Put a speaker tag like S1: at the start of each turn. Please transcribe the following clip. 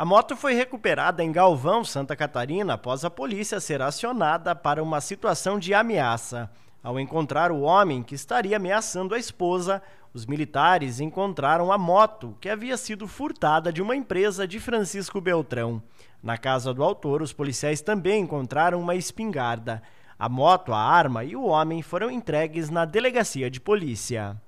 S1: A moto foi recuperada em Galvão, Santa Catarina, após a polícia ser acionada para uma situação de ameaça. Ao encontrar o homem que estaria ameaçando a esposa, os militares encontraram a moto que havia sido furtada de uma empresa de Francisco Beltrão. Na casa do autor, os policiais também encontraram uma espingarda. A moto, a arma e o homem foram entregues na delegacia de polícia.